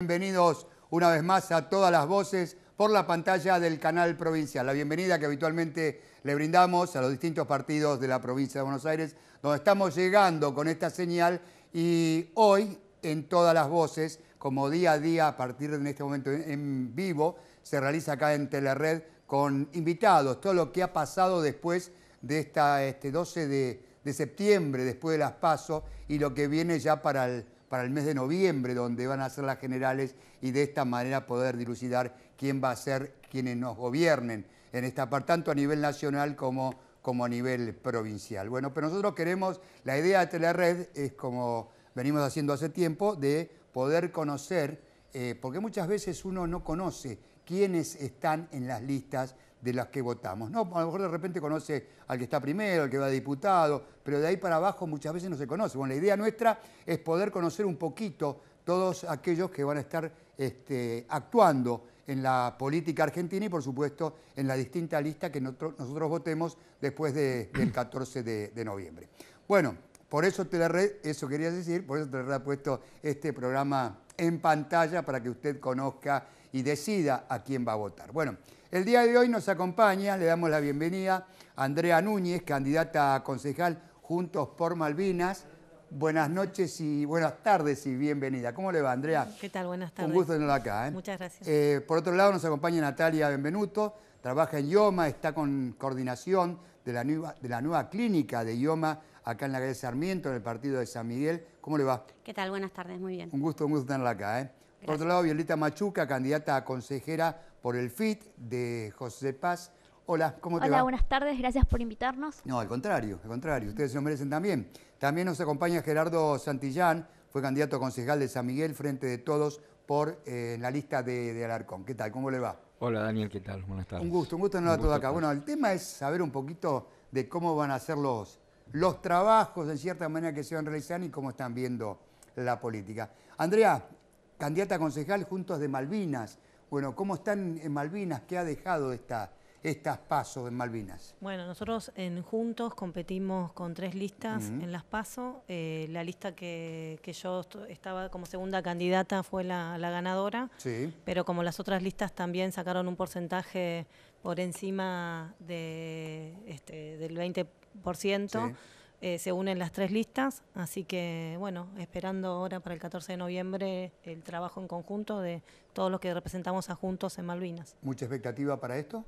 Bienvenidos una vez más a todas las voces por la pantalla del canal provincial. La bienvenida que habitualmente le brindamos a los distintos partidos de la provincia de Buenos Aires, donde estamos llegando con esta señal y hoy en todas las voces, como día a día a partir de este momento en vivo, se realiza acá en Telered con invitados, todo lo que ha pasado después de esta, este 12 de, de septiembre, después de las pasos y lo que viene ya para el para el mes de noviembre, donde van a ser las generales y de esta manera poder dilucidar quién va a ser quienes nos gobiernen en esta parte, tanto a nivel nacional como, como a nivel provincial. Bueno, pero nosotros queremos, la idea de Telered es como venimos haciendo hace tiempo, de poder conocer, eh, porque muchas veces uno no conoce quiénes están en las listas de las que votamos. No, a lo mejor de repente conoce al que está primero, al que va a diputado, pero de ahí para abajo muchas veces no se conoce. Bueno, la idea nuestra es poder conocer un poquito todos aquellos que van a estar este, actuando en la política argentina y por supuesto en la distinta lista que nosotros votemos después del 14 de, noviembre. Bueno, por eso te la eso quería decir, por eso te la he puesto este programa en pantalla para que usted conozca y decida a quién va a votar. Bueno, el día de hoy nos acompaña, le damos la bienvenida a Andrea Núñez, candidata a concejal Juntos por Malvinas. Buenas noches y buenas tardes y bienvenida. ¿Cómo le va, Andrea? ¿Qué tal? Buenas tardes. Un gusto tenerla acá. ¿eh? Muchas gracias. Eh, por otro lado, nos acompaña Natalia Benvenuto, trabaja en IOMA, está con coordinación de la nueva, clínica de IOMA acá en la calle Sarmiento, en el partido de San Miguel. ¿Cómo le va? ¿Qué tal? Buenas tardes, muy bien. Un gusto, un gusto tenerla acá. ¿eh? Por otro lado, Violeta Machuca, candidata a consejera por el FIT de José Paz. Hola, ¿cómo te va? buenas tardes, gracias por invitarnos. No, al contrario, al contrario, ustedes se lo merecen también. También nos acompaña Gerardo Santillán, fue candidato concejal de San Miguel, frente de todos, por eh, la lista de, Alarcón. ¿Qué tal? ¿Cómo le va? Hola, Daniel, ¿qué tal? Buenas tardes. Un gusto, un gusto tenerlo todo acá. Pues. Bueno, el tema es saber un poquito de cómo van a ser los, los trabajos, en cierta manera, que se van a realizar y cómo están viendo la política. Andrea, candidata concejal Juntos de Malvinas, bueno, ¿cómo están en Malvinas? ¿Qué ha dejado esta, estas pasos en Malvinas? Bueno, nosotros en Juntos competimos con tres listas en las pasos. Eh, la lista que, yo estaba como segunda candidata fue la, ganadora, sí. pero como las otras listas también sacaron un porcentaje por encima de, este, del 20%, eh, se unen las tres listas, así que bueno, esperando ahora para el 14 de noviembre el trabajo en conjunto de todos los que representamos a Juntos en Malvinas. ¿Mucha expectativa para esto?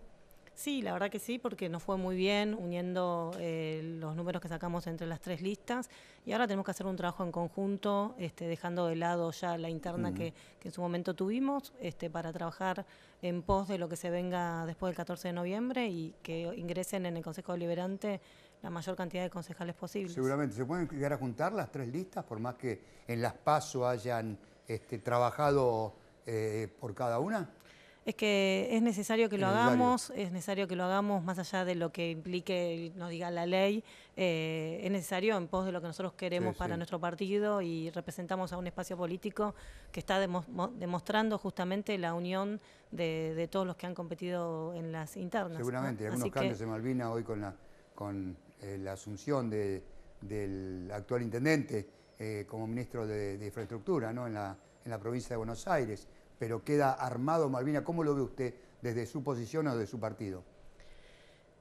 Sí, la verdad que sí, porque nos fue muy bien uniendo eh, los números que sacamos entre las tres listas y ahora tenemos que hacer un trabajo en conjunto, este, dejando de lado ya la interna que, en su momento tuvimos, este, para trabajar en pos de lo que se venga después del 14 de noviembre y que ingresen en el Consejo Deliberante la mayor cantidad de concejales posible. Seguramente, ¿se pueden llegar a juntar las tres listas por más que en las PASO hayan este, trabajado eh, por cada una? Es que es necesario que lo hagamos, es necesario que lo hagamos más allá de lo que implique, nos diga la ley, eh, es necesario en pos de lo que nosotros queremos para nuestro partido y representamos a un espacio político que está demostrando justamente la unión de, todos los que han competido en las internas. Seguramente, hay algunos cambios en Malvina hoy con la, con eh, la asunción del actual intendente eh, como ministro de, Infraestructura en, la, provincia de Buenos Aires, pero queda armado Malvina. ¿Cómo lo ve usted desde su posición o de su partido?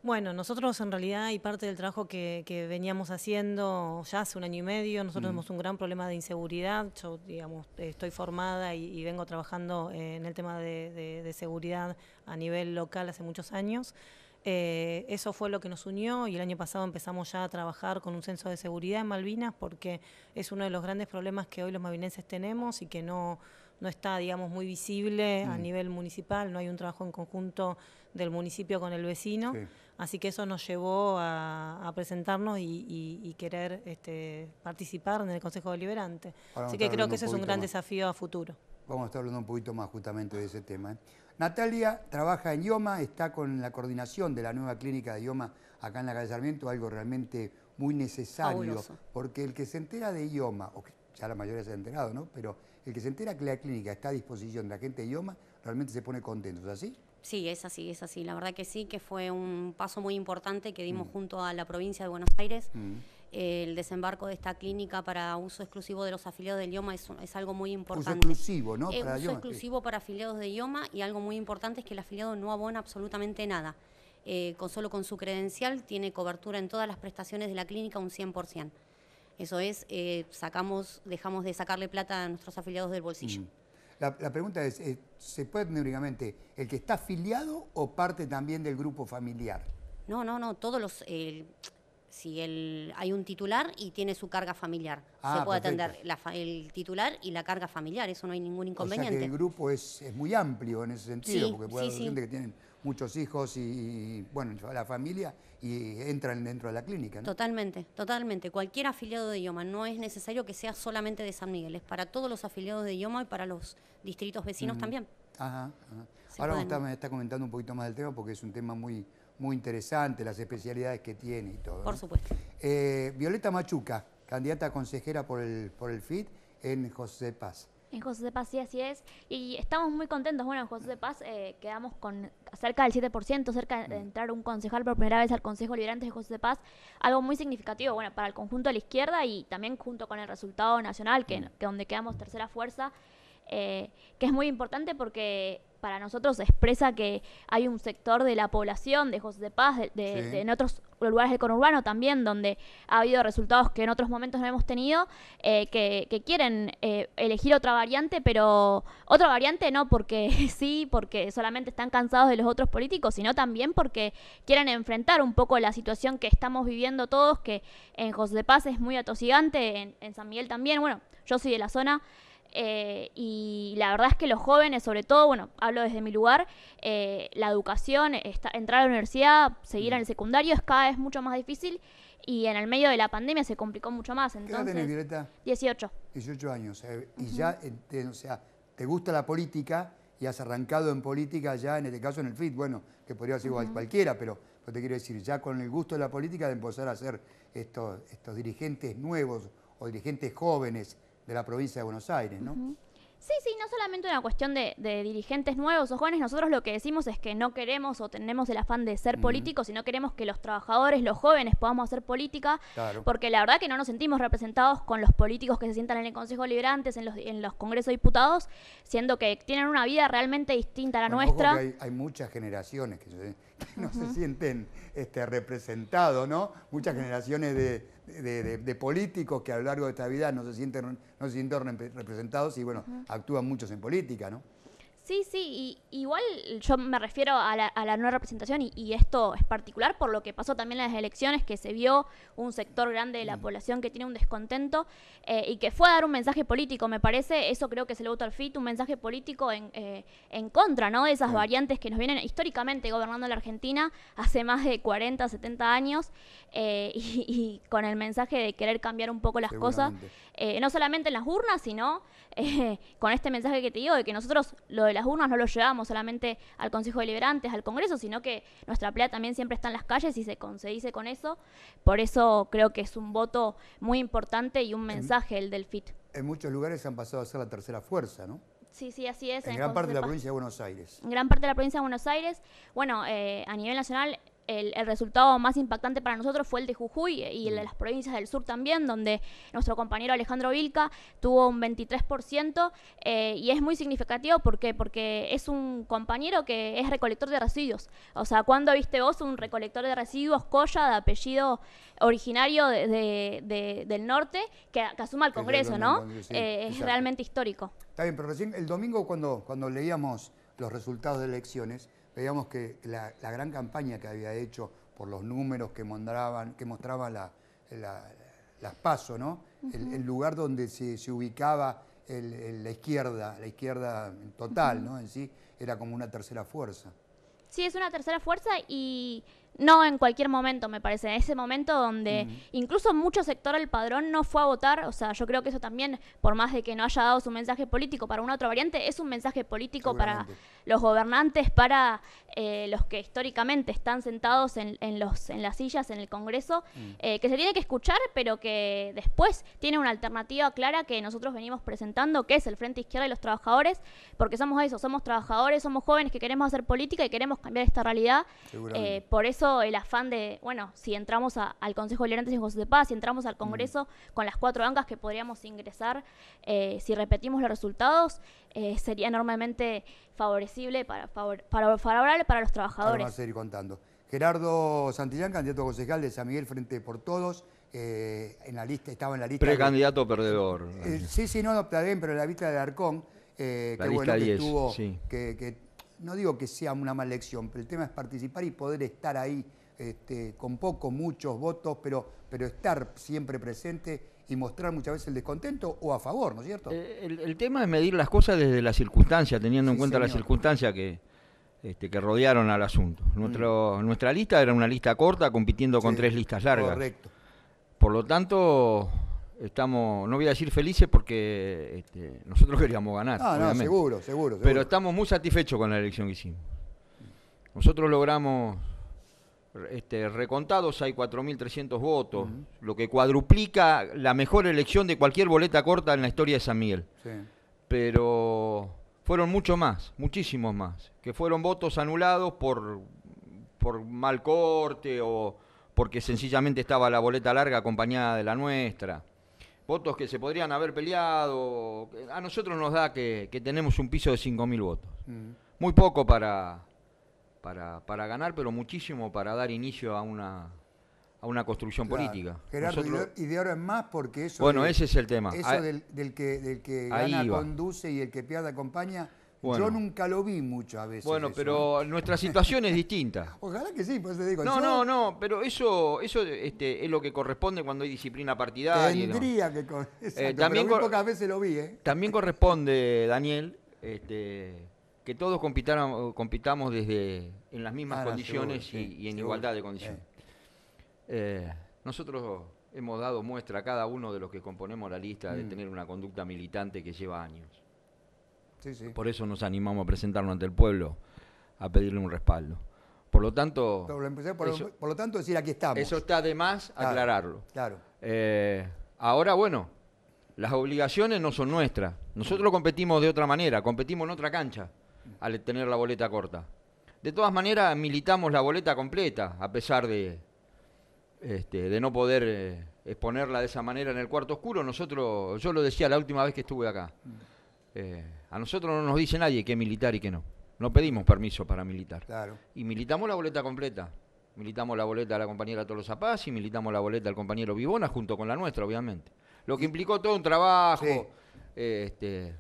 Bueno, nosotros en realidad y parte del trabajo que, veníamos haciendo ya hace un año y medio, nosotros mm. tenemos un gran problema de inseguridad, yo digamos estoy formada y, vengo trabajando en el tema de seguridad a nivel local hace muchos años. Eh, eso fue lo que nos unió y el año pasado empezamos ya a trabajar con un censo de seguridad en Malvinas porque es uno de los grandes problemas que hoy los malvinenses tenemos y que no, está, digamos, muy visible a mm. nivel municipal, no hay un trabajo en conjunto del municipio con el vecino. Así que eso nos llevó a, presentarnos y, querer este, participar en el Consejo Deliberante. Así que creo que ese es un gran desafío a futuro. Vamos a estar hablando un poquito más justamente de ese tema. ¿eh? Natalia trabaja en IOMA, está con la coordinación de la nueva clínica de IOMA acá en la calle Sarmiento, algo realmente muy necesario, porque el que se entera de IOMA, o que ya la mayoría se ha enterado, ¿no? Pero el que se entera que la clínica está a disposición de la gente de IOMA, realmente se pone contento, ¿es así? Sí, es así, es así. La verdad que sí, que fue un paso muy importante que dimos mm. junto a la provincia de Buenos Aires. Mm el desembarco de esta clínica para uso exclusivo de los afiliados del IOMA es, algo muy importante. Uso exclusivo, ¿no? Eh, para uso exclusivo para afiliados de IOMA y algo muy importante es que el afiliado no abona absolutamente nada. Eh, con solo con su credencial tiene cobertura en todas las prestaciones de la clínica un 100%. Eso es, eh, sacamos, dejamos de sacarle plata a nuestros afiliados del bolsillo. Mm. La, pregunta es, ¿se puede únicamente el que está afiliado o parte también del grupo familiar? No, no, no, todos los si el, hay un titular y tiene su carga familiar. se ah, puede atender el titular y la carga familiar, eso no hay ningún inconveniente. el grupo es, muy amplio en ese sentido, porque puede haber gente que tienen muchos hijos y, bueno, la familia y entran dentro de la clínica. Totalmente, totalmente. Cualquier afiliado de IOMA, no es necesario que sea solamente de San Miguel, es para todos los afiliados de IOMA y para los distritos vecinos también. Ajá, Ahora me está comentando un poquito más del tema porque es un tema muy, muy interesante, las especialidades que tiene y todo. Por supuesto. Eh, Violeta Machuca, candidata consejera por el, por el FIT en José Paz. En José de Paz, sí, así es. Y estamos muy contentos. Bueno, en José de Paz eh, quedamos con cerca del 7%, cerca de entrar un concejal por primera vez al Consejo Liberante de José de Paz. Algo muy significativo, bueno, para el conjunto de la izquierda y también junto con el resultado nacional, que, que donde quedamos tercera fuerza, eh, que es muy importante porque para nosotros expresa que hay un sector de la población, de José de Paz, de, en otros lugares del conurbano también, donde ha habido resultados que en otros momentos no hemos tenido, eh, que, quieren eh, elegir otra variante, pero otra variante no porque sí, porque solamente están cansados de los otros políticos, sino también porque quieren enfrentar un poco la situación que estamos viviendo todos, que en José de Paz es muy atosigante, en San Miguel también, bueno, yo soy de la zona. Eh, y la verdad es que los jóvenes, sobre todo, bueno, hablo desde mi lugar, eh, la educación, entrar a la universidad, seguir en el mm. secundario es cada vez mucho más difícil y en el medio de la pandemia se complicó mucho más. Entonces, Violeta? 18. 18 años. Eh, y ya, o sea, te gusta la política y has arrancado en política ya, en este caso en el FIT, bueno, que podría ser igual cualquiera, pero, te quiero decir, ya con el gusto de la política de empezar a ser estos, estos dirigentes nuevos o dirigentes jóvenes de la provincia de Buenos Aires, ¿no? Sí, sí, no solamente una cuestión de, dirigentes nuevos o jóvenes, nosotros lo que decimos es que no queremos o tenemos el afán de ser políticos, sino queremos que los trabajadores, los jóvenes podamos hacer política, porque la verdad que no nos sentimos representados con los políticos que se sientan en el Consejo Liberantes, en los, en los Congresos de Diputados, siendo que tienen una vida realmente distinta a la nuestra. hay, hay, muchas generaciones que se no se sienten este, representados, ¿no? Muchas generaciones de, políticos que a lo largo de esta vida no se sienten, no se representados y, bueno, actúan muchos en política, ¿no? Sí, sí, y, igual yo me refiero a la, nueva representación y, esto es particular por lo que pasó también en las elecciones, que se vio un sector grande de la mm. población que tiene un descontento eh, y que fue a dar un mensaje político, me parece, eso creo que se le voto al fit, un mensaje político eh, en, contra ¿no? de esas variantes que nos vienen históricamente gobernando la Argentina hace más de 40, 70 años eh, y, con el mensaje de querer cambiar un poco las cosas, no solamente en las urnas, sino eh, con este mensaje que te digo de que nosotros lo de las urnas no lo llevamos solamente al Consejo Liberantes, al Congreso, sino que nuestra pelea también siempre está en las calles y se, dice con eso. Por eso creo que es un voto muy importante y un mensaje el del FIT. En muchos lugares han pasado a ser la tercera fuerza, ¿no? Sí, sí, así es. En, gran parte de la provincia de Buenos Aires. En gran parte de la provincia de Buenos Aires. Bueno, eh, a nivel nacional el, resultado más impactante para nosotros fue el de Jujuy y el de mm. las provincias del sur también, donde nuestro compañero Alejandro Vilca tuvo un 23% eh, y es muy significativo ¿por qué? porque es un compañero que es recolector de residuos. O sea, ¿cuándo viste vos un recolector de residuos colla de apellido originario del norte que, asuma el Congreso, ¿no? Eh, es realmente histórico. Está bien, pero recién el domingo cuando, cuando leíamos los resultados de elecciones, veíamos que la, gran campaña que había hecho por los números que mostraban, que la, las PASO, ¿no? el, lugar donde se, ubicaba la izquierda, la izquierda total, ¿no? En sí, era como una tercera fuerza. Sí, es una tercera fuerza y no en cualquier momento, me parece. En ese momento donde incluso mucho sector del padrón no fue a votar. O sea, yo creo que eso también, por más de que no haya dado su mensaje político para una otra variante, es un mensaje político para los gobernantes, para eh, los que históricamente están sentados en, los, en las sillas en el Congreso, mm. eh, que se tiene que escuchar, pero que después tiene una alternativa clara que nosotros venimos presentando, que es el Frente Izquierda y los Trabajadores, porque somos eso, somos trabajadores, somos jóvenes que queremos hacer política y queremos cambiar esta realidad. Eh, por eso el afán de, bueno, si entramos al Consejo de Liberantes y José de Paz, si entramos al Congreso mm. con las cuatro bancas que podríamos ingresar, eh, si repetimos los resultados, eh, sería enormemente favorecible para, favor, para, favorable para los trabajadores. Vamos a seguir contando. Gerardo Santillán, candidato concejal de San Miguel Frente por Todos. Eh, en la lista, estaba en la lista. Precandidato perdedor. sí, sí, no, no, está bien, pero en la vista de Arcón, que bueno, que no digo que sea una mala elección, pero el tema es participar y poder estar ahí este, con poco, muchos votos, pero, pero estar siempre presente y mostrar muchas veces el descontento o a favor, ¿no es cierto? Eh, el, tema es medir las cosas desde la circunstancia, teniendo en cuenta la las circunstancias que, este, que rodearon al asunto. Mm. Nuestra lista era una lista corta compitiendo con tres listas largas. Correcto. Por lo tanto, estamos, no voy a decir felices porque este, nosotros queríamos ganar. Ah, no, seguro, seguro, Pero estamos muy satisfechos con la elección que hicimos. Nosotros logramos este, recontados, hay 4.300 votos, lo que cuadruplica la mejor elección de cualquier boleta corta en la historia de San Miguel. Pero fueron muchos más, muchísimos más, que fueron votos anulados por, por mal corte o porque sencillamente estaba la boleta larga acompañada de la nuestra votos que se podrían haber peleado. A nosotros nos da que, tenemos un piso de 5.000 votos. Mm. Muy poco para, para, ganar, pero muchísimo para dar inicio a una, a una construcción política. Gerardo, y de ahora es más, porque eso... Bueno, ese es el tema. Eso ah, del, que, del que gana conduce y el que pierde acompaña yo nunca lo vi mucho a veces. Bueno, pero ¿eh? nuestra situación es distinta. Ojalá que sí, pues te digo. No, no, no, pero eso, eso este, es lo que corresponde cuando hay disciplina partidaria. Tendría que eh, también pero pocas veces lo vi, ¿eh? También corresponde, Daniel, este, que todos compitamos desde en las mismas ah, condiciones y, en igualdad de condiciones. nosotros hemos dado muestra a cada uno de los que componemos la lista de mm. tener una conducta militante que lleva años. Por eso nos animamos a presentarnos ante el pueblo a pedirle un respaldo. Por lo tanto. Por, lo tanto, decir aquí estamos. Eso está de más aclararlo. Claro. Eh, ahora, bueno, las obligaciones no son nuestras. Nosotros competimos de otra manera, competimos en otra cancha al tener la boleta corta. De todas maneras, militamos la boleta completa, a pesar de, este, de no poder eh, exponerla de esa manera en el cuarto oscuro. Nosotros, yo lo decía la última vez que estuve acá. Mm. Eh, a nosotros no nos dice nadie que militar y que no. No pedimos permiso para militar. Claro. Y militamos la boleta completa. Militamos la boleta de la compañera Tolosa Paz y militamos la boleta al compañero Vivona junto con la nuestra, obviamente. Lo que implicó todo un trabajo, este,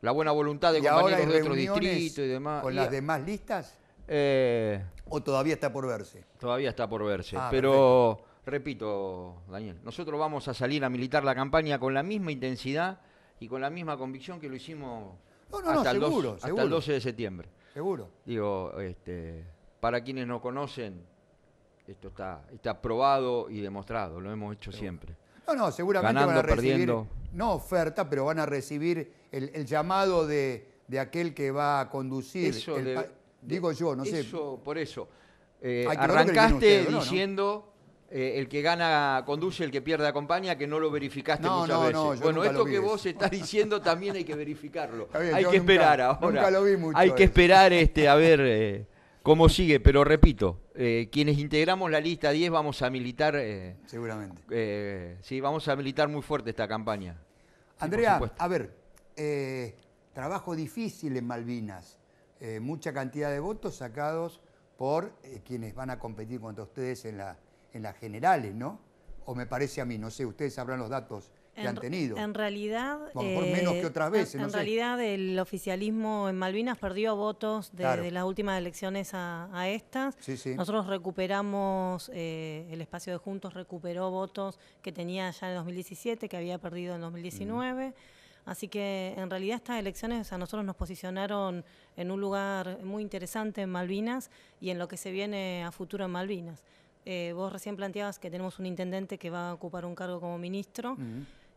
la buena voluntad de compañeros de otro distrito y demás. ¿Con las demás listas? Eh, ¿O todavía está por verse? Todavía está por verse. Ah, pero, repito, Daniel, nosotros vamos a salir a militar la campaña con la misma intensidad y con la misma convicción que lo hicimos no, no, seguro, hasta el 12 de septiembre. Seguro. Digo, este, para quienes no conocen, esto está, está probado y demostrado, lo hemos hecho siempre. No, no, seguramente van a recibir, no oferta, pero van a recibir el, llamado de, aquel que va a conducir. digo yo, no sé. Por eso. Eh, arrancaste diciendo eh, el que gana conduce, el que pierde acompaña, que no lo verificaste muchas veces. bueno, esto que vos estás diciendo también hay que verificarlo. hay que esperar ahora. Nunca lo vi mucho hay que esperar este, a ver eh, cómo sigue, pero repito, eh, quienes integramos la lista 10 vamos a militar. Seguramente. sí, vamos a militar muy fuerte esta campaña. Andrea, a ver, trabajo difícil en Malvinas, mucha cantidad de votos sacados por quienes van a competir contra ustedes en la en las generales, ¿no? O me parece a mí, no sé, ustedes sabrán los datos que han tenido. En realidad... a lo menos que otras eh, veces, En, realidad el oficialismo en Malvinas perdió votos de, las últimas elecciones a, estas. Nosotros recuperamos, eh, el espacio de Juntos recuperó votos que tenía ya en 2017, que había perdido en 2019. Así que en realidad estas elecciones a nosotros nos posicionaron en un lugar muy interesante en Malvinas y en lo que se viene a futuro en Malvinas. Eh, vos recién planteabas que tenemos un intendente que va a ocupar un cargo como ministro.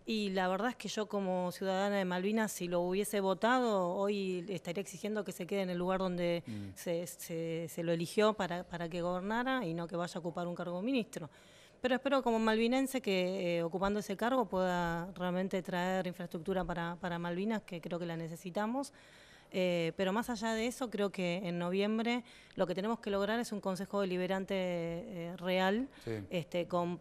Y la verdad es que yo como ciudadana de Malvinas, si lo hubiese votado, hoy estaría exigiendo que se quede en el lugar donde mm. se, se, lo eligió para, que gobernara y no que vaya a ocupar un cargo ministro. Pero espero como malvinense que eh, ocupando ese cargo pueda realmente traer infraestructura para, para Malvinas, que creo que la necesitamos. Eh, pero más allá de eso, creo que en noviembre lo que tenemos que lograr es un Consejo Deliberante eh, real, este, con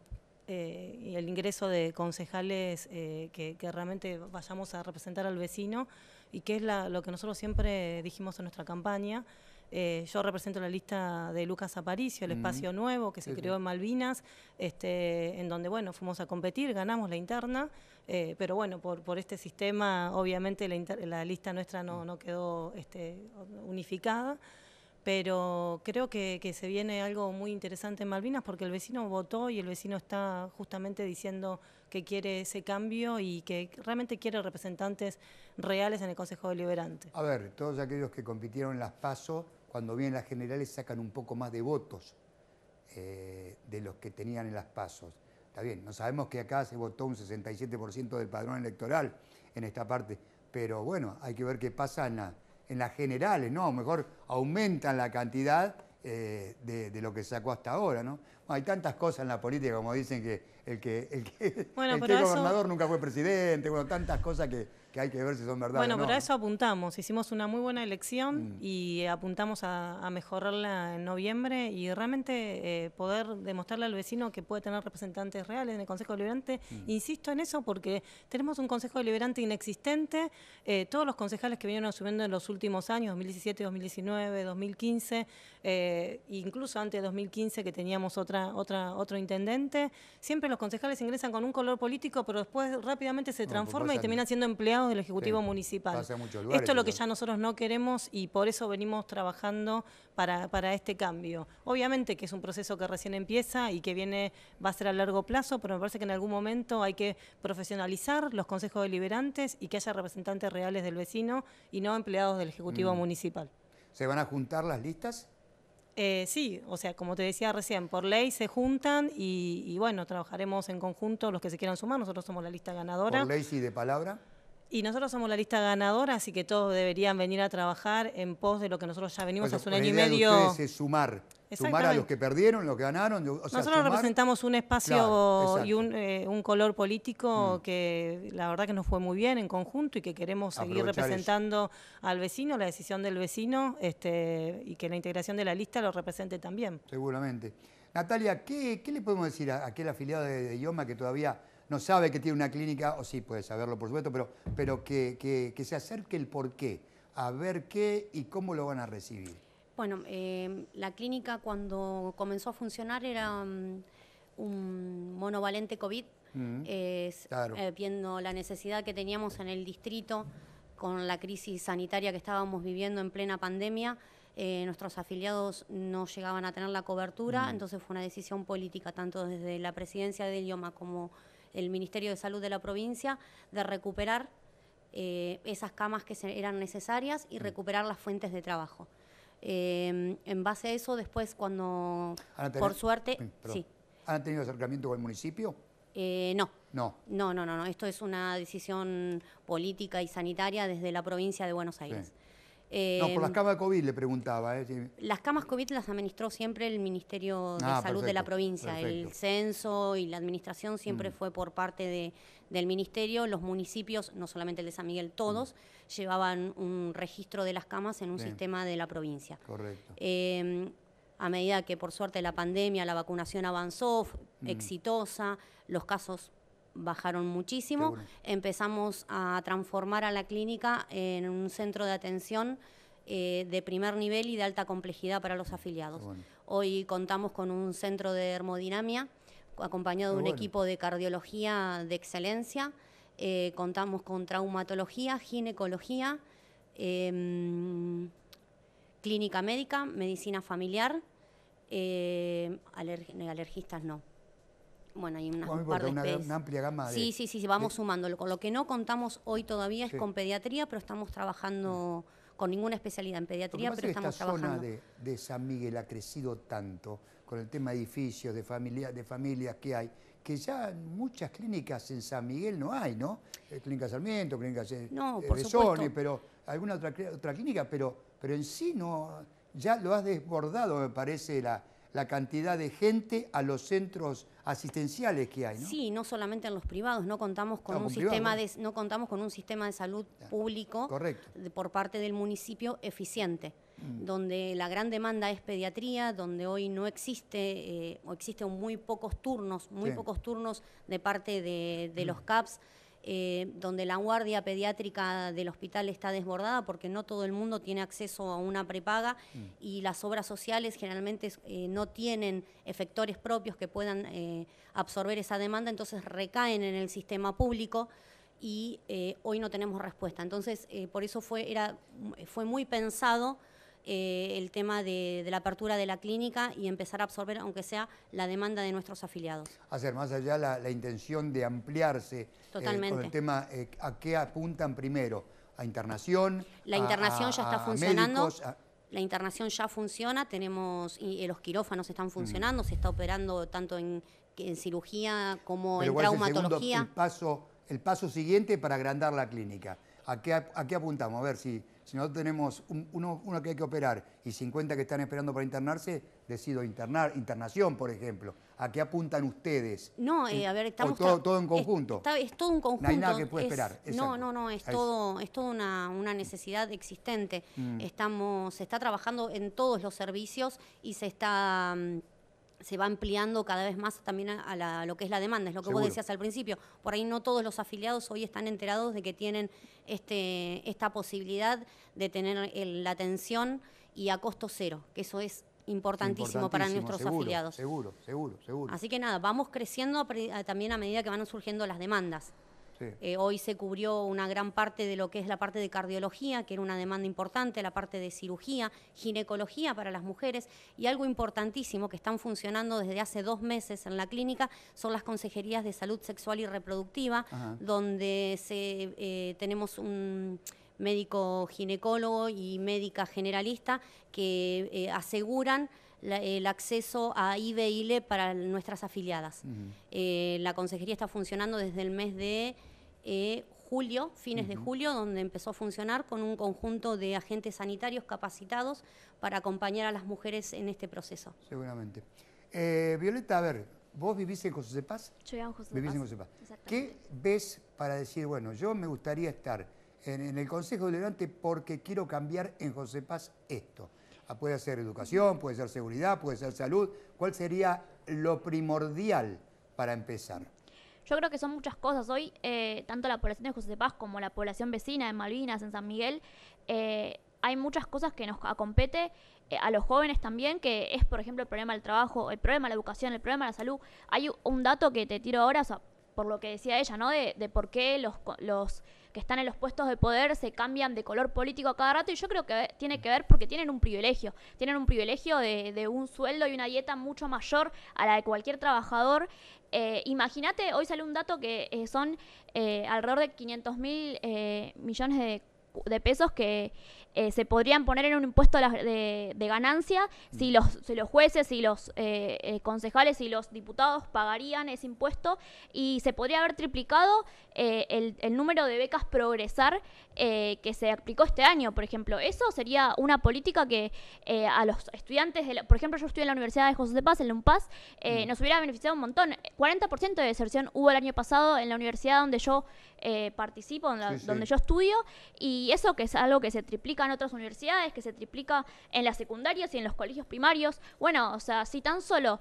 eh, el ingreso de concejales que, realmente vayamos a representar al vecino y que es lo que nosotros siempre dijimos en nuestra campaña, eh, yo represento la lista de Lucas Aparicio, el espacio nuevo que se creó en Malvinas, este, en donde bueno, fuimos a competir, ganamos la interna, eh, pero bueno, por, este sistema obviamente la, lista nuestra no, quedó este, unificada pero creo que, que, se viene algo muy interesante en Malvinas porque el vecino votó y el vecino está justamente diciendo que quiere ese cambio y que realmente quiere representantes reales en el Consejo Deliberante. A ver, todos aquellos que compitieron en las PASO cuando vienen las generales sacan un poco más de votos eh, de los que tenían en las pasos. Está bien, no sabemos que acá se votó un 67% del padrón electoral en esta parte, pero bueno, hay que ver qué pasa en, las generales, ¿no? A lo mejor aumentan la cantidad eh, de, lo que sacó hasta ahora, ¿no? hay tantas cosas en la política, como dicen que el que, el que, bueno, el gobernador nunca fue presidente, bueno, tantas cosas que que hay que ver si son verdad bueno, para pero eso apuntamos. Hicimos una muy buena elección mm. y apuntamos a, mejorarla en noviembre y realmente eh, poder demostrarle al vecino que puede tener representantes reales en el Consejo Deliberante. Mm. Insisto en eso porque tenemos un Consejo Deliberante inexistente. Eh, todos los concejales que vinieron asumiendo en los últimos años, 2017, 2019, 2015, incluso antes de 2015 que teníamos otro intendente, siempre los concejales ingresan con un color político, pero después rápidamente se pues transforma y terminan siendo empleados del Ejecutivo Municipal. Esto es lo que ya nosotros no queremos y por eso venimos trabajando para, este cambio. Obviamente que es un proceso que recién empieza y que viene, va a ser a largo plazo, pero me parece que en algún momento hay que profesionalizar los consejos deliberantes y que haya representantes reales del vecino y no empleados del Ejecutivo mm. Municipal. ¿Se van a juntar las listas? Eh, sí, o sea, como te decía recién, por ley se juntan y, y, bueno, trabajaremos en conjunto los que se quieran sumar. Nosotros somos la lista ganadora. ¿Por ley sí de palabra? Y nosotros somos la lista ganadora, así que todos deberían venir a trabajar en pos de lo que nosotros ya venimos hace un año y medio. es sumar. Sumar a los que perdieron, los que ganaron. nosotros representamos un espacio y eh, un, color político mm. que la verdad que nos fue muy bien en conjunto y que queremos seguir representando al vecino, la decisión del vecino este, y que la integración de la lista lo represente también. Seguramente. Natalia, ¿qué, le podemos decir a aquel afiliado de, de IOMA que todavía no sabe que tiene una clínica, o sí puede saberlo por supuesto, pero, pero que, se acerque el por qué, a ver qué y cómo lo van a recibir. Bueno, em, la clínica cuando comenzó a funcionar era mm, un monovalente COVID, mm. eh, viendo la necesidad que teníamos en el distrito con la crisis sanitaria que estábamos viviendo en plena pandemia. Eh, nuestros afiliados no llegaban a tener la cobertura, mm. entonces fue una decisión política, tanto desde la presidencia de IOMA como el Ministerio de Salud de la provincia de recuperar eh, esas camas que eran necesarias y mm. recuperar las fuentes de trabajo. Eh, en base a eso, después cuando, por suerte, mm, sí. ¿Han tenido acercamiento con el municipio? Eh, no. No. No, no, no, no. Esto es una decisión política y sanitaria desde la provincia de Buenos Aires no, por las em, camas COVID le preguntaba. Eh, las camas COVID las administró siempre el Ministerio de ah, Salud de la provincia. El censo y la administración siempre mm. fue por parte de, del Ministerio. Los municipios, no solamente el de San Miguel, todos, mm. llevaban un registro de las camas en un sistema de la provincia. Correcto. Em, a medida que por suerte la pandemia, la vacunación avanzó, mm. exitosa, los casos bajaron muchísimo. Empezamos a transformar a la clínica en un centro de atención eh, de primer nivel y de alta complejidad para los afiliados. Hoy contamos con un centro de hermodinamia acompañado de un equipo de cardiología de excelencia. Eh, contamos con traumatología, ginecología, em, clínica médica, medicina familiar, eh, alergistas no bueno, hay una, amplia gama de... Sí, sí, sí, vamos sumando. Con lo que no contamos hoy todavía es con pediatría, pero estamos trabajando con ninguna especialidad en pediatría, pero estamos esta zona de, San Miguel ha crecido tanto con el tema de edificios, de, de familias que hay, que ya muchas clínicas en San Miguel no hay, ¿no? Eh, clínica Sarmiento, Clínica no, eh, pero alguna otra, otra clínica, pero, pero en sí no, ya lo has desbordado, me parece, la, la cantidad de gente a los centros asistenciales que hay, Sí, no solamente en los privados, no contamos con, un sistema, de, no contamos con un sistema de salud público Correcto. por parte del municipio eficiente, mm. donde la gran demanda es pediatría, donde hoy no existe eh, o existen muy pocos turnos, muy pocos turnos de parte de, mm. los CAPS. Eh, donde la guardia pediátrica del hospital está desbordada porque no todo el mundo tiene acceso a una prepaga mm. y las obras sociales generalmente eh, no tienen efectores propios que puedan eh, absorber esa demanda, entonces recaen en el sistema público y hoy no tenemos respuesta. Entonces, por eso fue, era, fue muy pensado eh, el tema de, la apertura de la clínica y empezar a absorber, aunque sea, la demanda de nuestros afiliados. Hacer más allá la, intención de ampliarse Totalmente. Eh, con el tema eh, a qué apuntan primero, a internación. La internación ya está funcionando. la internación ya funciona, tenemos los quirófanos están funcionando, se está operando tanto en, cirugía como en traumatología. El, el, paso, el paso siguiente para agrandar la clínica. ¿A qué, ¿A qué apuntamos? A ver si si nosotros tenemos uno, uno, que hay que operar y 50 que están esperando para internarse, decido internar, internación, por ejemplo. ¿A qué apuntan ustedes? No, eh, a ver, estamos... todo, todo, en conjunto. Es, todo un conjunto. No hay nada que pueda esperar. No, no, no, es todo, es toda una, necesidad existente. Mm. Estamos, se está trabajando en todos los servicios y se está... Mm, se va ampliando cada vez más también a, lo que es la demanda, es lo que vos decías al principio. Por ahí no todos los afiliados hoy están enterados de que tienen este, esta posibilidad de tener la atención y a costo cero, que eso es importantísimo, para nuestros afiliados. Seguro, seguro, seguro. Así que nada, vamos creciendo también a medida que van surgiendo las demandas. Eh, hoy se cubrió una gran parte de lo que es la parte de cardiología, que era una demanda importante, la parte de cirugía, ginecología para las mujeres y algo importantísimo que están funcionando desde hace dos meses en la clínica son las consejerías de salud sexual y reproductiva, donde se, eh, tenemos un médico ginecólogo y médica generalista que eh, aseguran el acceso a IBILE para nuestras afiliadas. Eh, la consejería está funcionando desde el mes de eh, julio, fines de julio, donde empezó a funcionar con un conjunto de agentes sanitarios capacitados para acompañar a las mujeres en este proceso. Seguramente. Eh, Violeta, a ver, vos vivís en José Paz. Yo vivo en José Paz. ¿Qué ves para decir, bueno, yo me gustaría estar en, el Consejo Durante porque quiero cambiar en José Paz esto? Ah, puede ser educación, puede ser seguridad, puede ser salud. ¿Cuál sería lo primordial para empezar? Yo creo que son muchas cosas. Hoy, eh, tanto la población de José de Paz como la población vecina de Malvinas, en San Miguel, eh, hay muchas cosas que nos compete eh, a los jóvenes también, que es, por ejemplo, el problema del trabajo, el problema de la educación, el problema de la salud. Hay un dato que te tiro ahora, por lo que decía ella, ¿no? De, por qué los que están en los puestos de poder se cambian de color político a cada rato y yo creo que tiene que ver porque tienen un privilegio, tienen un privilegio de, un sueldo y una dieta mucho mayor a la de cualquier trabajador. Eh, imagínate, hoy sale un dato que eh, son eh, alrededor de 500 mil millones de pesos que se podrían poner en un impuesto de, ganancia si mm. los, los jueces, si los concejales y los diputados pagarían ese impuesto y se podría haber triplicado eh, el, número de becas progresar eh, que se aplicó este año, por ejemplo. Eso sería una política que eh, a los estudiantes, de por ejemplo, yo estudié en la Universidad de José de Paz, en la mm. nos hubiera beneficiado un montón. 40% de deserción hubo el año pasado en la universidad donde yo participo, donde, yo estudio, y eso que es algo que se triplica en otras universidades, que se triplica en las secundarias y en los colegios primarios. Bueno, o sea, si tan solo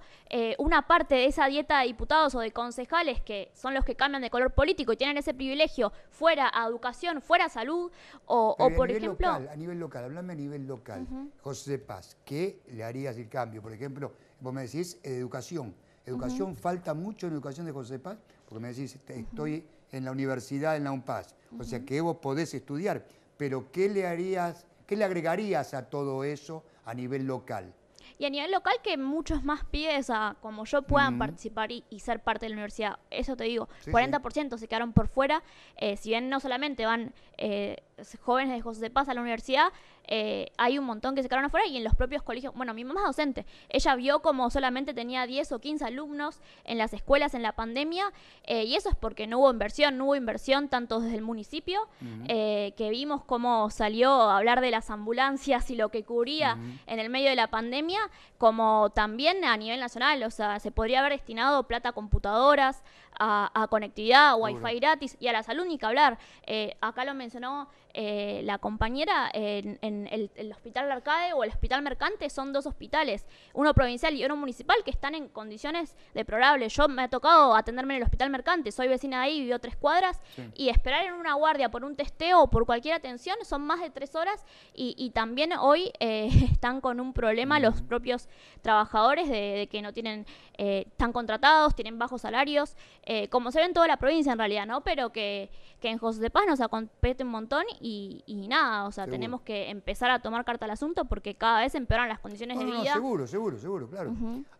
una parte de esa dieta de diputados o de concejales, que son los que cambian de color político y tienen tienen ese privilegio fuera a educación, fuera a salud o, por ejemplo... a nivel local, hablame a nivel local. José Paz, ¿qué le harías el cambio? Por ejemplo, vos me decís educación. ¿Educación falta mucho en educación de José Paz? Porque me decís, estoy en la universidad, en la UNPAS. O sea que vos podés estudiar, pero ¿qué le harías, qué le agregarías a todo eso a nivel local? y a nivel local que muchos más pides a, como yo puedan participar y, ser parte de la universidad. Eso te digo, 40% se quedaron por fuera, eh, si bien no solamente van eh, jóvenes de José de Paz a la universidad, eh, hay un montón que se quedaron afuera y en los propios colegios, bueno, mi mamá es docente, ella vio como solamente tenía 10 o 15 alumnos en las escuelas en la pandemia eh, y eso es porque no hubo inversión, no hubo inversión tanto desde el municipio, eh, que vimos cómo salió a hablar de las ambulancias y lo que cubría en el medio de la pandemia, como también a nivel nacional, o sea, se podría haber destinado plata a computadoras, a, conectividad, wifi gratis y a la salud ni que hablar. Eh, acá lo mencionó eh, la compañera, en, el, Hospital Arcade o el Hospital Mercante son dos hospitales, uno provincial y uno municipal, que están en condiciones deplorables. Yo me ha tocado atenderme en el Hospital Mercante, soy vecina de ahí, vivo tres cuadras, y esperar en una guardia por un testeo o por cualquier atención son más de tres horas y, también hoy eh, están con un problema los mm. propios trabajadores de, que no tienen, están contratados, tienen bajos salarios eh, como se ve en toda la provincia en realidad, ¿no? Pero que, en José de Paz nos acompete un montón y, nada, o sea, tenemos que empezar a tomar carta al asunto porque cada vez empeoran las condiciones de vida. No, seguro, seguro, seguro, claro.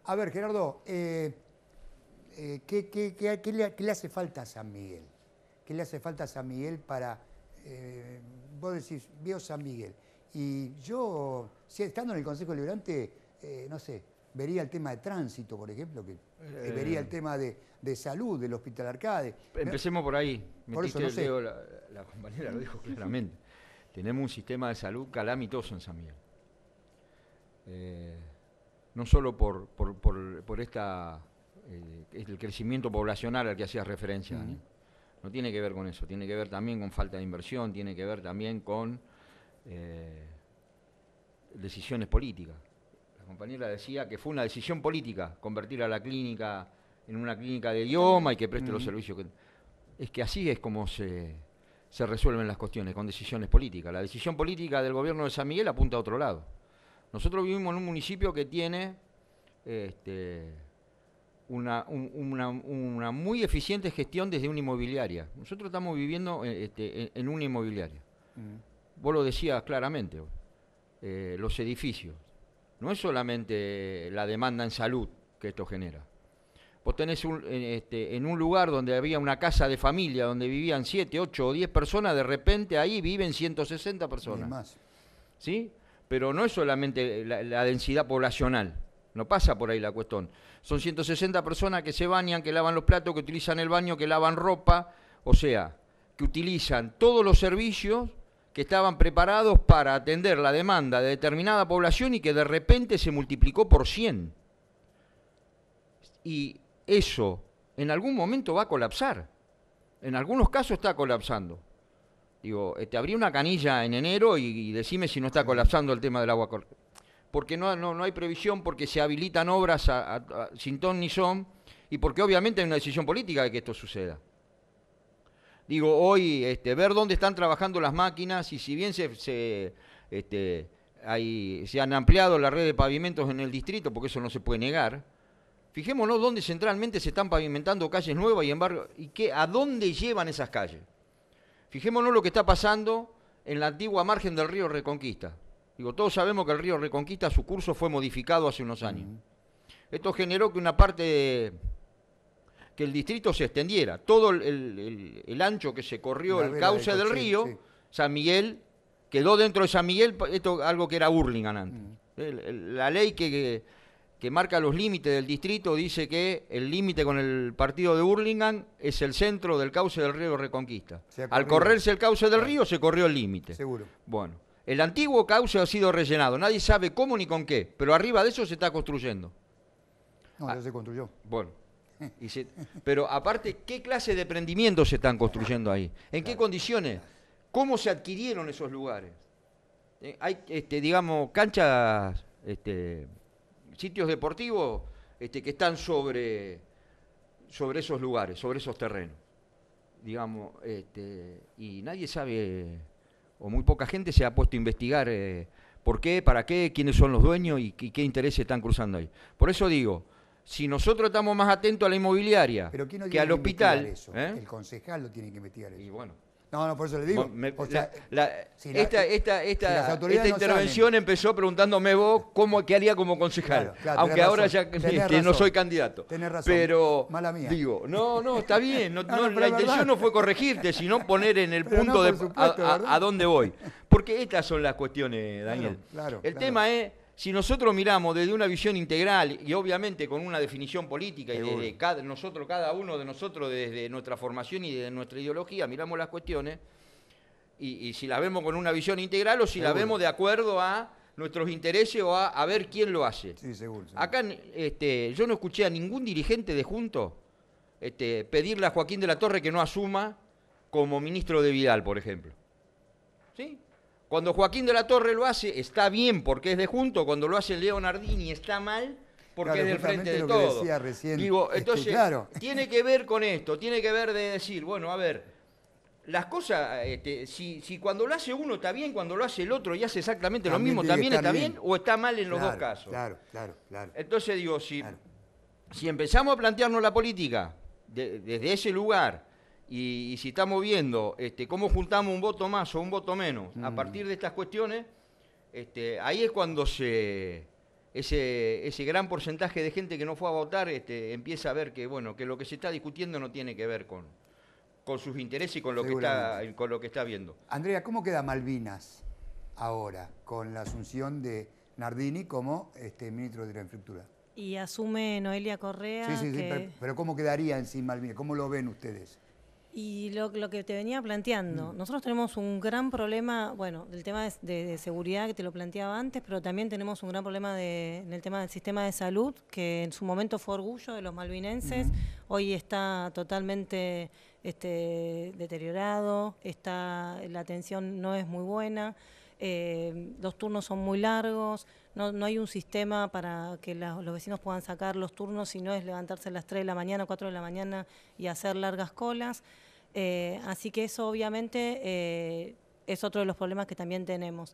A ver, Gerardo, eh, eh, ¿qué, le, ¿qué, le, hace falta a San Miguel? ¿Qué le hace falta a San Miguel para, vos decís, veo San Miguel? Y yo, si estando en el Consejo Liberante, no sé, vería el tema de tránsito, por ejemplo, que vería el tema de de salud del Hospital Arcade. Empecemos por ahí. Por eso, la, compañera lo dijo claramente. Tenemos un sistema de salud calamitoso en San Miguel. Eh, no solo por, esta, eh, el crecimiento poblacional al que hacías referencia, no tiene que ver con eso, tiene que ver también con falta de inversión, tiene que ver también con eh, decisiones políticas. La compañera decía que fue una decisión política convertir a la clínica en una clínica de idioma y que preste los servicios que... Es que así es como se, se resuelven las cuestiones, con decisiones políticas. La decisión política del gobierno de San Miguel apunta a otro lado. Nosotros vivimos en un municipio que tiene este, una, muy eficiente gestión desde una inmobiliaria. Nosotros estamos viviendo eh, este, en una inmobiliaria. Mm. Vos lo decías claramente, eh, los edificios. No es solamente la demanda en salud que esto genera vos tenés este, en, un lugar donde había una casa de familia, donde vivían 7, 8 o 10 personas, de repente ahí viven 160 personas. ¿Sí? Pero no es solamente la, la densidad poblacional, no pasa por ahí la cuestión. Son 160 personas que se bañan, que lavan los platos, que utilizan el baño, que lavan ropa, o sea, que utilizan todos los servicios que estaban preparados para atender la demanda de determinada población y que de repente se multiplicó por 100. Y eso en algún momento va a colapsar. En algunos casos está colapsando. Digo, eh, abrí una canilla en enero y, decime si no está colapsando el tema del agua Porque no, hay previsión, porque se habilitan obras sin ton ni son, y porque obviamente hay una decisión política de que esto suceda. Digo, hoy este, ver dónde están trabajando las máquinas y si bien se, se este, han ampliado la red de pavimentos en el distrito, porque eso no se puede negar, Fijémonos dónde centralmente se están pavimentando calles nuevas y embargo, y qué, a dónde llevan esas calles. Fijémonos lo que está pasando en la antigua margen del río Reconquista. Digo, todos sabemos que el río Reconquista, su curso fue modificado hace unos años. Esto generó que una parte de, que el distrito se extendiera. Todo el, ancho que se corrió el cauce del río, San Miguel, quedó dentro de San Miguel, esto algo que era Burlingame antes. la ley que que marca los límites del distrito, dice que el límite con el partido de Hurlingham es el centro del cauce del río Reconquista. Al correrse el cauce del río se corrió el límite. Seguro. Bueno, el antiguo cauce ha sido rellenado, nadie sabe cómo ni con qué, pero arriba de eso se está construyendo. No, ya ah. se construyó. Bueno. pero aparte, ¿qué clase de emprendimientos se están construyendo ahí? ¿En qué condiciones? ¿Cómo se adquirieron esos lugares? Eh, hay, este, digamos, canchas este, sitios deportivos este, que están sobre, sobre esos lugares, sobre esos terrenos. Digamos, este, y nadie sabe, o muy poca gente se ha puesto a investigar eh, por qué, para qué, quiénes son los dueños y, qué intereses están cruzando ahí. Por eso digo, si nosotros estamos más atentos a la inmobiliaria que al hospital. ¿eh? El concejal lo tiene que investigar eso. Y bueno, no, no, por eso le digo. esta, intervención empezó preguntándome vos cómo, qué haría como concejal. aunque ahora ya este, no soy candidato. Tenés razón. Pero, Digo, no, no, está bien. la intención no fue corregirte, sino poner en el punto de a, dónde voy. Porque estas son las cuestiones, Daniel. El tema es si nosotros miramos desde una visión integral y obviamente con una definición política y desde cada, nosotros, cada uno de nosotros, desde nuestra formación y desde nuestra ideología, miramos las cuestiones y, si las vemos con una visión integral o si las vemos de acuerdo a nuestros intereses o a, ver quién lo hace. Acá este, yo no escuché a ningún dirigente de Juntos este, pedirle a Joaquín de la Torre que no asuma como ministro de Vidal, por ejemplo. ¿Sí? Cuando Joaquín de la Torre lo hace, está bien porque es de junto. Cuando lo hace Leonardini, está mal porque es del frente de todo. Digo, este, entonces, tiene que ver con esto, tiene que ver de decir, bueno, a ver, las cosas, este, si, cuando lo hace uno está bien, cuando lo hace el otro y hace exactamente lo mismo, ¿también está bien, o está mal en los dos casos? Claro, claro, claro. Entonces digo, si, si empezamos a plantearnos la política desde ese lugar, y, si estamos viendo este, cómo juntamos un voto más o un voto menos a mm. partir de estas cuestiones, este, ahí es cuando ese, ese gran porcentaje de gente que no fue a votar este, empieza a ver que, bueno, que lo que se está discutiendo no tiene que ver con, con sus intereses y con lo, que está, con lo que está viendo. Andrea, ¿cómo queda Malvinas ahora con la asunción de Nardini como ministro de la Infraestructura? Y asume Noelia Correa. Sí, sí, sí, pero, pero ¿cómo quedarían sin Malvinas? ¿Cómo lo ven ustedes? Y lo, que te venía planteando, mm. nosotros tenemos un gran problema, bueno, del tema de, seguridad que te lo planteaba antes, pero también tenemos un gran problema en el tema del sistema de salud, que en su momento fue orgullo de los malvinenses, hoy está totalmente este, deteriorado, está, la atención no es muy buena. Eh, los turnos son muy largos, no, hay un sistema para que los vecinos puedan sacar los turnos, si no es levantarse a las 3 de la mañana, 4 de la mañana y hacer largas colas. Eh, así que eso obviamente eh, es otro de los problemas que también tenemos.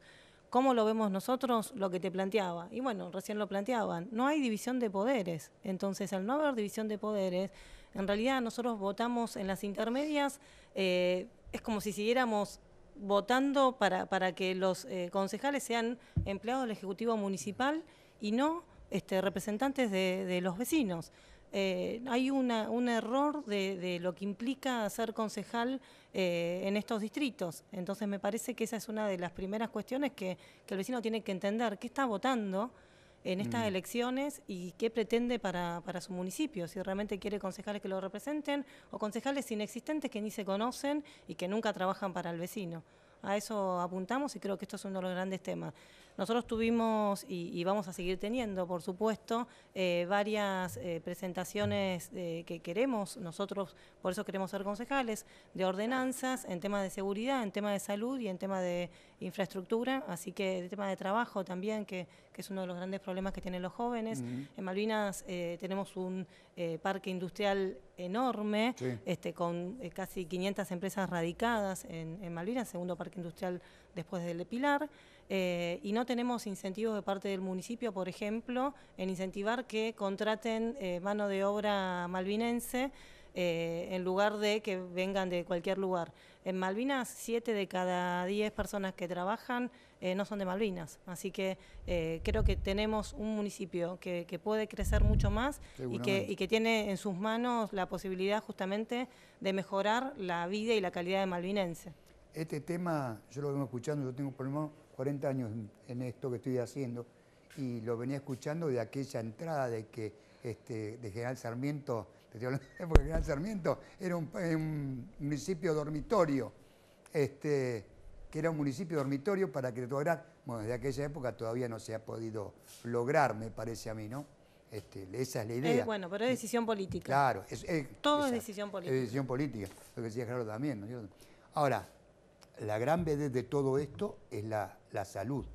¿Cómo lo vemos nosotros? Lo que te planteaba. Y bueno, recién lo planteaban. No hay división de poderes. Entonces, al no haber división de poderes, en realidad nosotros votamos en las intermedias. Eh, es como si siguiéramos votando para, que los concejales sean empleados del Ejecutivo Municipal y no este, representantes de los vecinos. Eh, hay un error de, lo que implica ser concejal eh, en estos distritos. Entonces me parece que esa es una de las primeras cuestiones que, el vecino tiene que entender, qué está votando en estas mm. elecciones y qué pretende para, su municipio, si realmente quiere concejales que lo representen o concejales inexistentes que ni se conocen y que nunca trabajan para el vecino. A eso apuntamos y creo que esto es uno de los grandes temas. Nosotros tuvimos, y, vamos a seguir teniendo, por supuesto, eh, varias eh, presentaciones eh, que queremos, nosotros por eso queremos ser concejales, de ordenanzas en temas de seguridad, en temas de salud y en temas de infraestructura, así que el tema de trabajo también, que, es uno de los grandes problemas que tienen los jóvenes. En Malvinas tenemos un parque industrial enorme, este, con casi 500 empresas radicadas en, en Malvinas, segundo parque industrial después del de Pilar. Eh, y no tenemos incentivos de parte del municipio, por ejemplo, en incentivar que contraten eh, mano de obra malvinense eh, en lugar de que vengan de cualquier lugar. En Malvinas, siete de cada 10 personas que trabajan no son de Malvinas, así que creo que tenemos un municipio que, puede crecer mucho más y que, tiene en sus manos la posibilidad justamente de mejorar la vida y la calidad de malvinense. Este tema, yo lo vengo escuchando, yo tengo problemas 40 años en esto que estoy haciendo y lo venía escuchando de aquella entrada de que este, de General Sarmiento, General Sarmiento era un, municipio dormitorio, este, que era un municipio dormitorio para que que... bueno, desde aquella época todavía no se ha podido lograr, me parece a mí, ¿no? Este, esa es la idea. bueno, pero es decisión política. Claro. Es, Todo es decisión política. Es decisión política, lo que decía claro también, Ahora, la gran vez de todo esto es la la salud.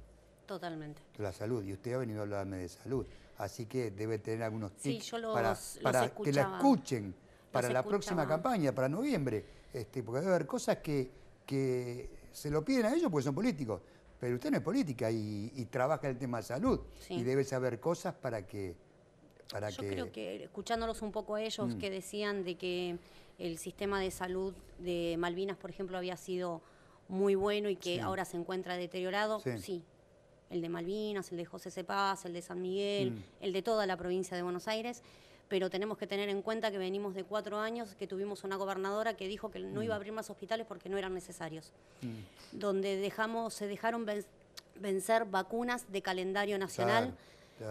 Totalmente. La salud, y usted ha venido a hablarme de salud, así que debe tener algunos tips para, para que la escuchen para la próxima campaña, para noviembre, este, porque debe haber cosas que, que se lo piden a ellos porque son políticos, pero usted no es política y, trabaja trabaja el tema de salud y debe saber cosas para que... Para yo creo que escuchándolos un poco a ellos mm. que decían de que el sistema de salud de Malvinas, por ejemplo, había sido muy bueno y que ahora se encuentra deteriorado, sí. El de Malvinas, el de José Paz, el de San Miguel, mm. el de toda la provincia de Buenos Aires. Pero tenemos que tener en cuenta que venimos de cuatro años, que tuvimos una gobernadora que dijo que no iba a mm. abrir más hospitales porque no eran necesarios. Mm. Donde dejamos, se dejaron vencer vacunas de calendario nacional.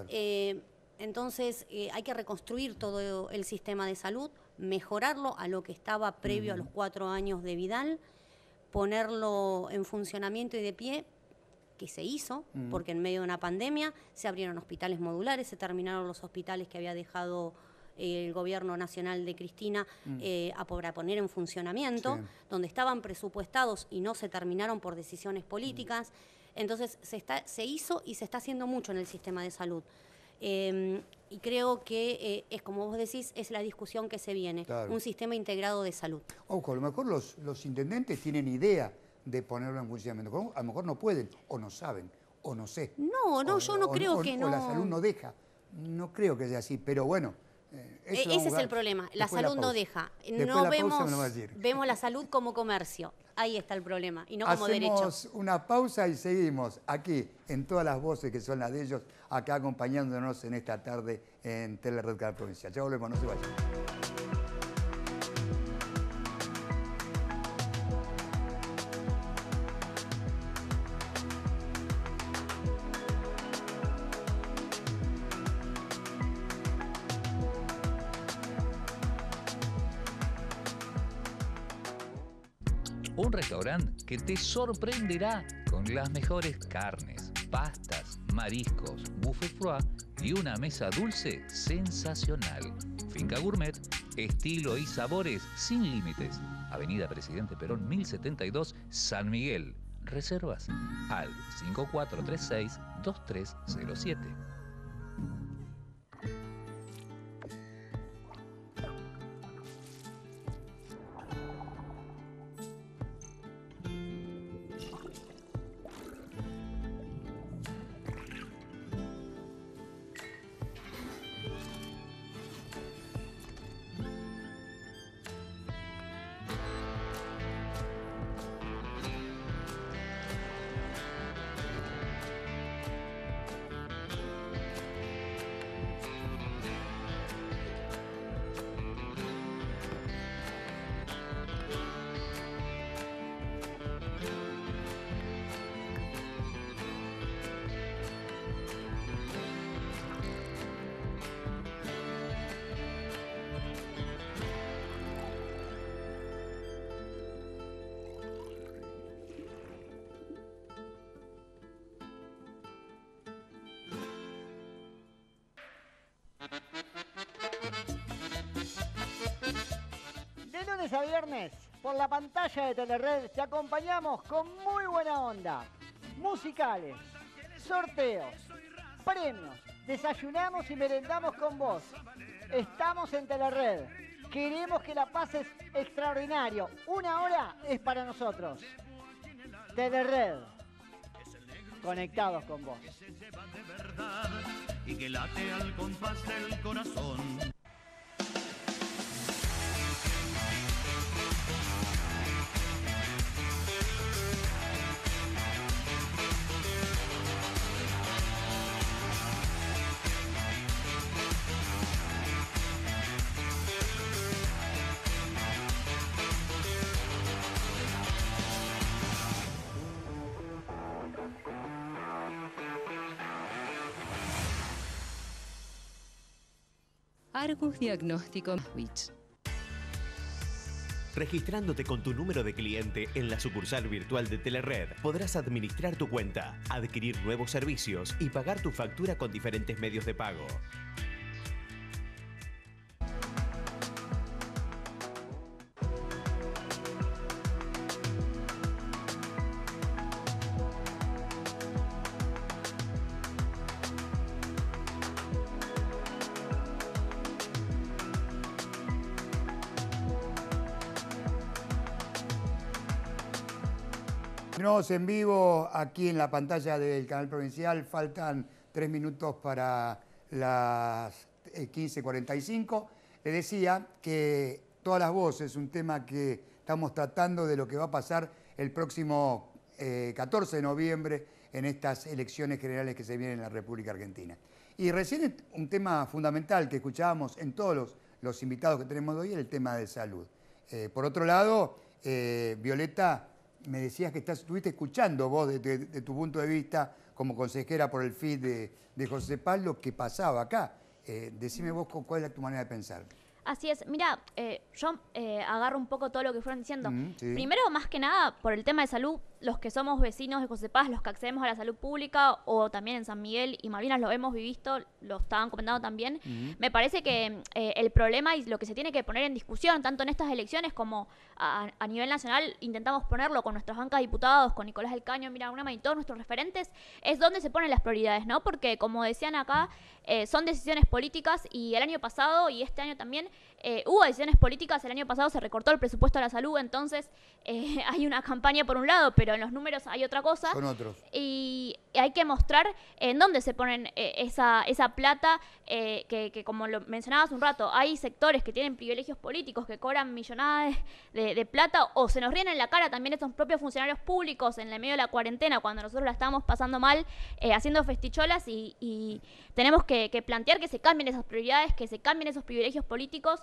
Eh, entonces eh, hay que reconstruir todo el sistema de salud, mejorarlo a lo que estaba previo a los cuatro años de Vidal ponerlo en funcionamiento y de pie, que se hizo, porque en medio de una pandemia se abrieron hospitales modulares, se terminaron los hospitales que había dejado eh, el gobierno nacional de Cristina mm. eh, a, poner en funcionamiento, donde estaban presupuestados y no se terminaron por decisiones políticas. Mm. Entonces se hizo y se está haciendo mucho en el sistema de salud. Em, y creo que eh, es como vos decís, es la discusión que se viene, un sistema integrado de salud. Ojo, a lo mejor los, intendentes tienen idea de ponerlo en funcionamiento, a lo mejor no pueden, o no saben, o no sé. No, no, yo no creo que no. la salud no deja, no creo que sea así, pero bueno, eh, e, Ese es el problema. La salud no deja. no vemos, vemos la salud como comercio. Ahí está el problema. Y no como derecho. Hacemos Una pausa y seguimos aquí en todas las voces que son las de ellos acá acompañándonos en esta tarde en Telered Canal Provincial. Ya volvemos, no se vayan. Un restaurante que te sorprenderá con las mejores carnes pastas, mariscos, buffet froid y una mesa dulce sensacional. Finca Gourmet, estilo y sabores sin límites. Avenida Presidente Perón 1072, San Miguel. Reservas al 5436-2307. a viernes, por la pantalla de Telered, te acompañamos con muy buena onda. Musicales, sorteos, premios, desayunamos y merendamos con vos. Estamos en Telered. Queremos que la pases extraordinario. Una hora es para nosotros. Telered. Conectados con vos. y que late al compás del corazón. Diagnóstico switch Registrándote con tu número de cliente en la sucursal virtual de Telered, podrás administrar tu cuenta, adquirir nuevos servicios y pagar tu factura con diferentes medios de pago. en vivo aquí en la pantalla del canal provincial. Faltan tres minutos para las 15.45. Eh, Le decía que todas las voces, un tema que estamos tratando de lo que va a pasar el próximo 14 eh, de noviembre en estas elecciones generales que se vienen en la República Argentina. Y recién un tema fundamental que escuchábamos en todos los, invitados que tenemos hoy, es el tema de salud. Eh, por otro lado, Violeta me decías que estás, estuviste escuchando vos desde tu punto de vista como consejera por el feed de, de José Paz lo que pasaba acá. Eh, decime vos cuál era tu manera de pensar. Así es, mira, eh, yo eh, agarro un poco todo lo que fueron diciendo. Primero, más que nada, por el tema de salud, los que somos vecinos de José Paz, los que accedemos a la salud pública, o también en San Miguel y Malvinas lo hemos vivido, lo estaban comentando también, me parece que eh, el problema y lo que se tiene que poner en discusión, tanto en estas elecciones como a, nivel nacional, intentamos ponerlo con nuestros bancas diputados, con Nicolás del Caño, Mira Unama y todos nuestros referentes, es dónde se ponen las prioridades, ¿no? Porque como decían acá, eh, son decisiones políticas y el año pasado y este año también eh, hubo decisiones políticas, el año pasado se recortó el presupuesto a la salud, entonces hay una campaña por un lado, pero pero en los números hay otra cosa. Y hay que mostrar en dónde se ponen eh, esa, plata, eh, que, como lo mencionabas un rato, hay sectores que tienen privilegios políticos, que cobran millonadas de, plata, o se nos ríen en la cara también estos propios funcionarios públicos en el medio de la cuarentena, cuando nosotros la estábamos pasando mal, eh, haciendo festicholas, y, tenemos que, plantear que se cambien esas prioridades, que se cambien esos privilegios políticos.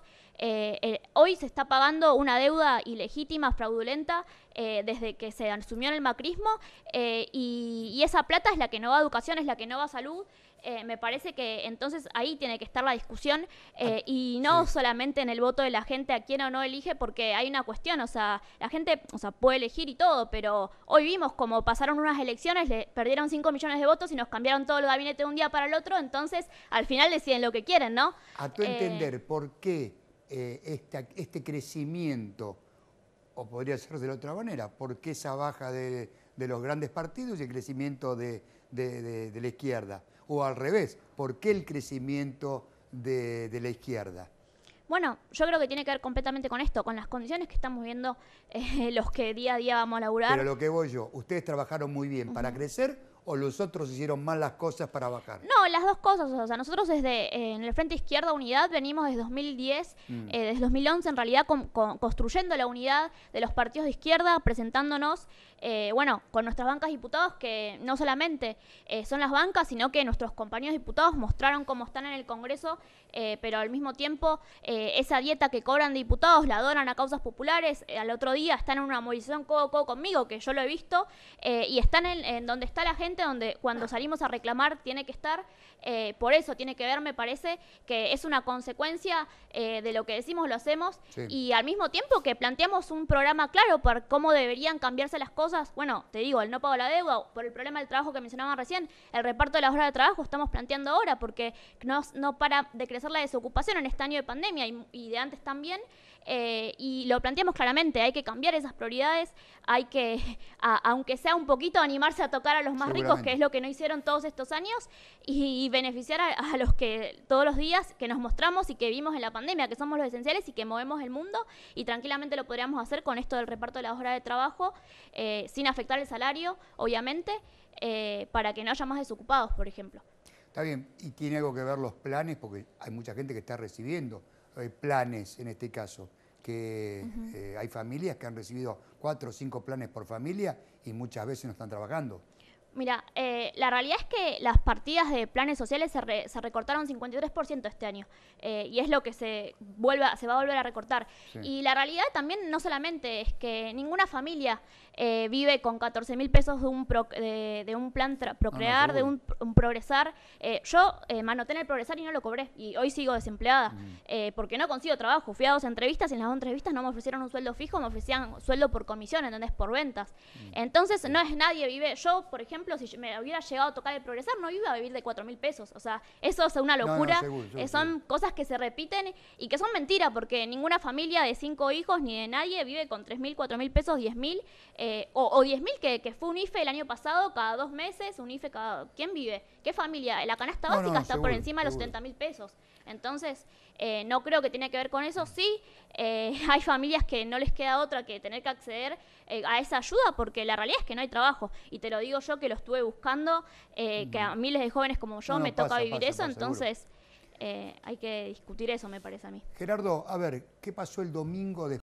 hoy se está pagando una deuda ilegítima, fraudulenta, eh, desde que se asumió en el macrismo eh, y, esa plata es la que no va a educación, es la que no va a salud. Eh, me parece que entonces ahí tiene que estar la discusión ah, y no solamente en el voto de la gente a quién o no elige, porque hay una cuestión, o sea, la gente o sea, puede elegir y todo, pero hoy vimos como pasaron unas elecciones, le perdieron 5 millones de votos y nos cambiaron todo el gabinete de un día para el otro, entonces al final deciden lo que quieren, ¿no? A tu entender, ¿por qué este crecimiento? o podría ser de la otra manera, ¿por qué esa baja de, los grandes partidos y el crecimiento de, la izquierda? O al revés, ¿por qué el crecimiento de, la izquierda? Bueno, yo creo que tiene que ver completamente con esto, con las condiciones que estamos viendo eh, los que día a día vamos a laburar. Pero lo que voy yo, ustedes trabajaron muy bien para crecer o los otros hicieron mal las cosas para bajar? No, las dos cosas. O sea, nosotros desde eh, en el Frente Izquierda Unidad venimos desde 2010, mm. eh, desde 2011 en realidad construyendo la unidad de los partidos de izquierda, presentándonos, eh, bueno, con nuestras bancas diputados, que no solamente son las bancas, sino que nuestros compañeros diputados mostraron cómo están en el Congreso, pero al mismo tiempo esa dieta que cobran diputados la donan a causas populares. al otro día están en una movilización codo codo conmigo, que yo lo he visto, y están en donde está la gente donde cuando salimos a reclamar tiene que estar. Eh, por eso tiene que ver, me parece, que es una consecuencia eh, de lo que decimos, lo hacemos, y al mismo tiempo que planteamos un programa claro para cómo deberían cambiarse las cosas. Bueno, te digo, el no pago la deuda, por el problema del trabajo que mencionaban recién, el reparto de las horas de trabajo estamos planteando ahora porque no, no para de crecer la desocupación en este año de pandemia y de antes también. Eh, y lo planteamos claramente, hay que cambiar esas prioridades, hay que, aunque sea un poquito, animarse a tocar a los más ricos, que es lo que no hicieron todos estos años, y, beneficiar a, los que todos los días que nos mostramos y que vimos en la pandemia, que somos los esenciales y que movemos el mundo, y tranquilamente lo podríamos hacer con esto del reparto de las horas de trabajo, eh, sin afectar el salario, obviamente, eh, para que no haya más desocupados, por ejemplo. Está bien, y tiene algo que ver los planes, porque hay mucha gente que está recibiendo planes en este caso, que eh, hay familias que han recibido cuatro o cinco planes por familia y muchas veces no están trabajando. Mira, eh, la realidad es que las partidas de planes sociales se, recortaron 53% este año eh, y es lo que se, se va a volver a recortar. Y la realidad también no solamente es que ninguna familia eh, vive con 14 mil pesos de un, de, un plan procrear, ah, de un, progresar. Eh, yo eh, manoté en el progresar y no lo cobré. Y hoy sigo desempleada mm. porque no consigo trabajo. Fui a dos entrevistas y en las dos entrevistas no me ofrecieron un sueldo fijo, me ofrecían sueldo por comisión, ¿entendés? Por ventas. Mm. Entonces, no es nadie vive. Yo, por ejemplo, si me hubiera llegado a tocar el progresar, no iba a vivir de 4 mil pesos. O sea, eso es una locura. son cosas que se repiten y que son mentiras porque ninguna familia de cinco hijos ni de nadie vive con 3 mil, 4 mil pesos, 10 mil. Eh, o, o 10.000 que, fue un IFE el año pasado, cada dos meses, un IFE cada... ¿Quién vive? ¿Qué familia? La canasta básica está por encima de los mil pesos. Entonces, eh, no creo que tenga que ver con eso. Sí, eh, hay familias que no les queda otra que tener que acceder a esa ayuda porque la realidad es que no hay trabajo. Y te lo digo yo que lo estuve buscando, que a mm. miles de jóvenes como yo me toca vivir eso, entonces hay que discutir eso, me parece a mí. Gerardo, a ver, ¿qué pasó el domingo de